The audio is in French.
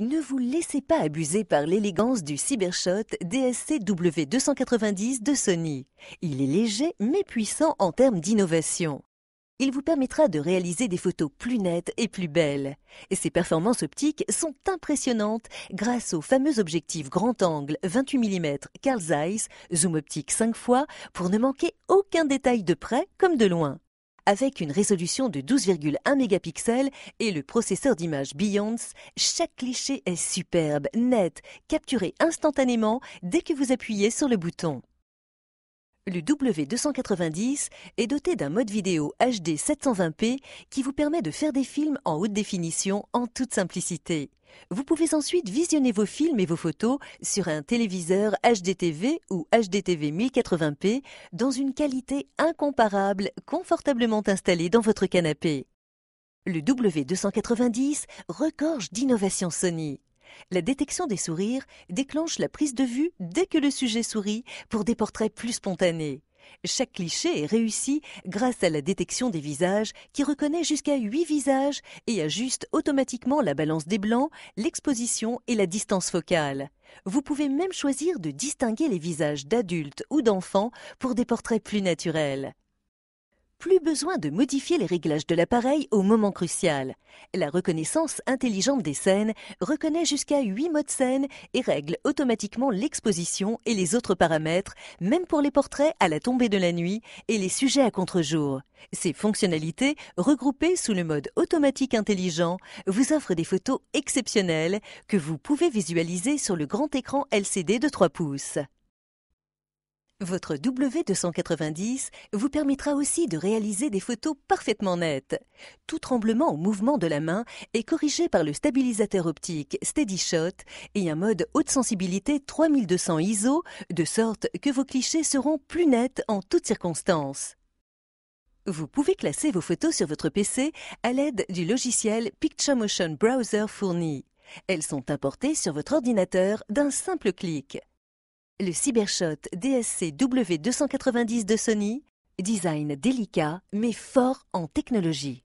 Ne vous laissez pas abuser par l'élégance du Cybershot DSC W290 de Sony. Il est léger mais puissant en termes d'innovation. Il vous permettra de réaliser des photos plus nettes et plus belles. Et ses performances optiques sont impressionnantes grâce au fameux objectif grand angle 28 mm Carl Zeiss, zoom optique 5 fois, pour ne manquer aucun détail de près comme de loin. Avec une résolution de 12,1 mégapixels et le processeur d'image Beyonce, chaque cliché est superbe, net, capturé instantanément dès que vous appuyez sur le bouton. Le W290 est doté d'un mode vidéo HD 720p qui vous permet de faire des films en haute définition en toute simplicité. Vous pouvez ensuite visionner vos films et vos photos sur un téléviseur HDTV ou HDTV 1080p dans une qualité incomparable, confortablement installée dans votre canapé. Le W290 regorge d'innovations Sony. La détection des sourires déclenche la prise de vue dès que le sujet sourit pour des portraits plus spontanés. Chaque cliché est réussi grâce à la détection des visages qui reconnaît jusqu'à 8 visages et ajuste automatiquement la balance des blancs, l'exposition et la distance focale. Vous pouvez même choisir de distinguer les visages d'adultes ou d'enfants pour des portraits plus naturels. Plus besoin de modifier les réglages de l'appareil au moment crucial. La reconnaissance intelligente des scènes reconnaît jusqu'à 8 modes scènes et règle automatiquement l'exposition et les autres paramètres, même pour les portraits à la tombée de la nuit et les sujets à contre-jour. Ces fonctionnalités, regroupées sous le mode automatique intelligent, vous offrent des photos exceptionnelles que vous pouvez visualiser sur le grand écran LCD de 3 pouces. Votre W290 vous permettra aussi de réaliser des photos parfaitement nettes. Tout tremblement ou mouvement de la main est corrigé par le stabilisateur optique SteadyShot et un mode haute sensibilité 3200 ISO, de sorte que vos clichés seront plus nets en toutes circonstances. Vous pouvez classer vos photos sur votre PC à l'aide du logiciel Motion Browser fourni. Elles sont importées sur votre ordinateur d'un simple clic. Le Cybershot DSC W290 de Sony, design délicat mais fort en technologie.